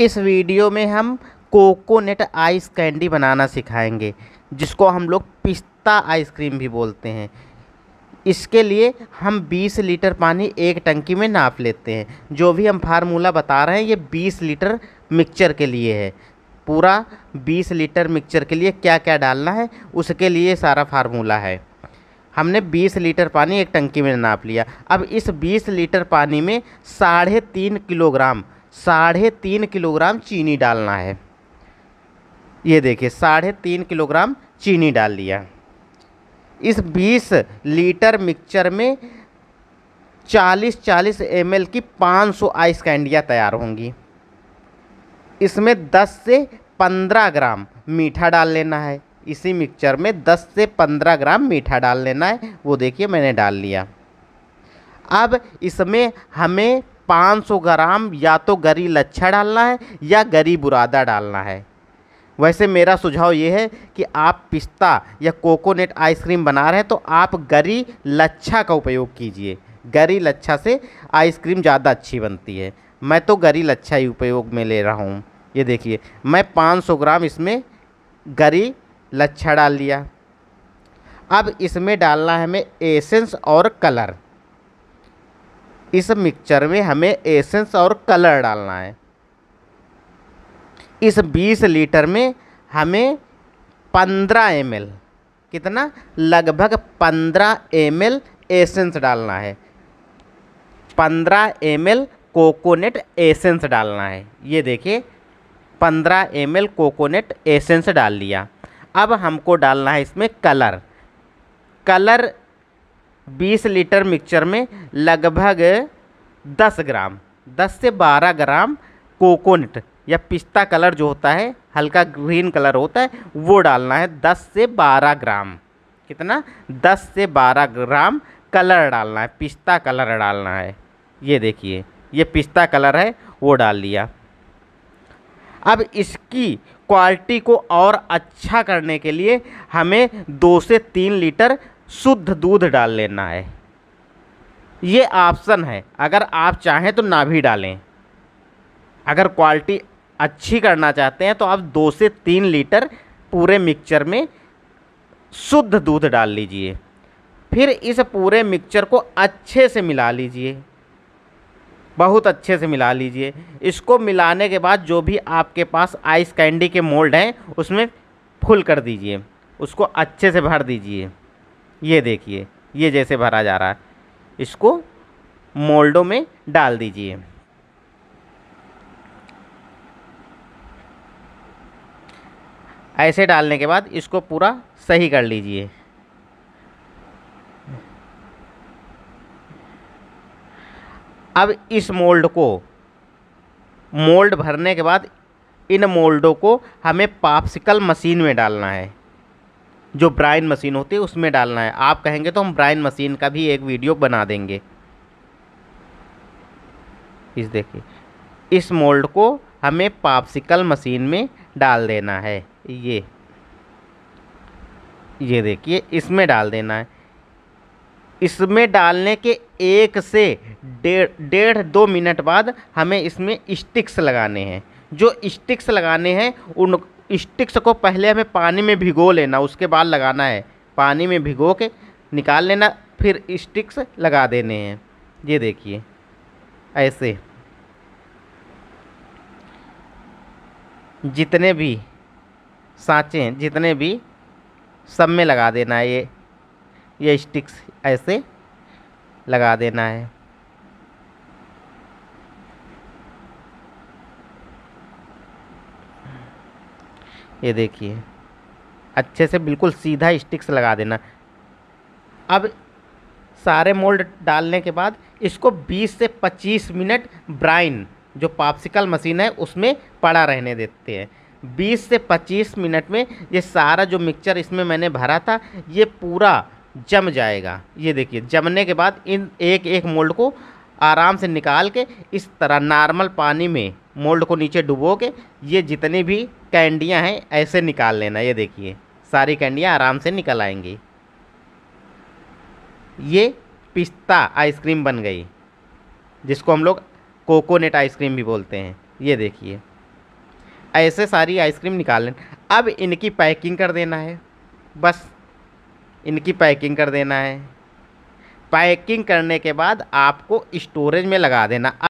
इस वीडियो में हम कोकोनट आइस कैंडी बनाना सिखाएंगे जिसको हम लोग पिस्ता आइसक्रीम भी बोलते हैं इसके लिए हम 20 लीटर पानी एक टंकी में नाप लेते हैं जो भी हम फार्मूला बता रहे हैं ये 20 लीटर मिक्सचर के लिए है पूरा 20 लीटर मिक्सचर के लिए क्या क्या डालना है उसके लिए सारा फार्मूला है हमने 20 लीटर पानी एक टंकी में नाप लिया अब इस 20 लीटर पानी में साढ़े तीन किलोग्राम साढ़े तीन किलोग्राम चीनी डालना है ये देखिए साढ़े तीन किलोग्राम चीनी डाल दिया इस 20 लीटर मिक्सचर में 40-40 एम की 500 आइस कैंडियाँ तैयार होंगी इसमें 10 से 15 ग्राम मीठा डाल लेना है इसी मिक्सचर में 10 से 15 ग्राम मीठा डाल लेना है वो देखिए मैंने डाल लिया अब इसमें हमें 500 ग्राम या तो गरी लच्छा डालना है या गरी बुरादा डालना है वैसे मेरा सुझाव ये है कि आप पिस्ता या कोकोनट आइसक्रीम बना रहे हैं तो आप गरी लच्छा का उपयोग कीजिए गरी लच्छा से आइसक्रीम ज़्यादा अच्छी बनती है मैं तो गरी लच्छा ही उपयोग में ले रहा हूँ ये देखिए मैं 500 ग्राम इसमें गरी लच्छा डाल लिया अब इसमें डालना है हमें एसेंस और कलर इस मिक्सचर में हमें एसेंस और कलर डालना है इस 20 लीटर में हमें 15 एम कितना लगभग 15 एम एसेंस डालना है 15 एम कोकोनट एसेंस डालना है ये देखिए 15 एम कोकोनट एसेंस डाल लिया अब हमको डालना है इसमें कलर कलर बीस लीटर मिक्सचर में लगभग दस ग्राम दस से बारह ग्राम कोकोनट या पिस्ता कलर जो होता है हल्का ग्रीन कलर होता है वो डालना है दस से बारह ग्राम कितना दस से बारह ग्राम कलर डालना है पिस्ता कलर डालना है ये देखिए ये पिस्ता कलर है वो डाल लिया अब इसकी क्वालिटी को और अच्छा करने के लिए हमें दो से तीन लीटर शुद्ध दूध डाल लेना है ये ऑप्शन है अगर आप चाहें तो ना भी डालें अगर क्वालिटी अच्छी करना चाहते हैं तो आप दो से तीन लीटर पूरे मिक्सचर में शुद्ध दूध डाल लीजिए फिर इस पूरे मिक्सचर को अच्छे से मिला लीजिए बहुत अच्छे से मिला लीजिए इसको मिलाने के बाद जो भी आपके पास आइस कैंडी के मोल्ड हैं उसमें फुल कर दीजिए उसको अच्छे से भर दीजिए ये देखिए ये जैसे भरा जा रहा है इसको मोल्डों में डाल दीजिए ऐसे डालने के बाद इसको पूरा सही कर लीजिए अब इस मोल्ड को मोल्ड भरने के बाद इन मोल्डों को हमें पापसिकल मशीन में डालना है जो ब्राइन मशीन होती है उसमें डालना है आप कहेंगे तो हम ब्राइन मशीन का भी एक वीडियो बना देंगे इस देखिए इस मोल्ड को हमें पापसिकल मशीन में डाल देना है ये ये देखिए इसमें डाल देना है इसमें डालने के एक से डेढ़ डेढ़ दो मिनट बाद हमें इसमें स्टिक्स लगाने हैं जो स्टिक्स लगाने हैं उन स्टिक्स को पहले हमें पानी में भिगो लेना उसके बाद लगाना है पानी में भिगो के निकाल लेना फिर स्टिक्स लगा देने हैं ये देखिए ऐसे जितने भी साँचे हैं जितने भी सब में लगा देना है ये ये स्टिक्स ऐसे लगा देना है ये देखिए अच्छे से बिल्कुल सीधा स्टिक्स लगा देना अब सारे मोल्ड डालने के बाद इसको 20 से 25 मिनट ब्राइन जो पापसिकल मशीन है उसमें पड़ा रहने देते हैं 20 से 25 मिनट में ये सारा जो मिक्सचर इसमें मैंने भरा था ये पूरा जम जाएगा ये देखिए जमने के बाद इन एक एक मोल्ड को आराम से निकाल के इस तरह नॉर्मल पानी में मोल्ड को नीचे डुबो के ये जितनी भी कैंडियाँ हैं ऐसे निकाल लेना ये देखिए सारी कैंडियाँ आराम से निकल आएंगी ये पिस्ता आइसक्रीम बन गई जिसको हम लोग कोकोनट आइसक्रीम भी बोलते हैं ये देखिए ऐसे सारी आइसक्रीम निकाल लेना अब इनकी पैकिंग कर देना है बस इनकी पैकिंग कर देना है पैकिंग करने के बाद आपको स्टोरेज में लगा देना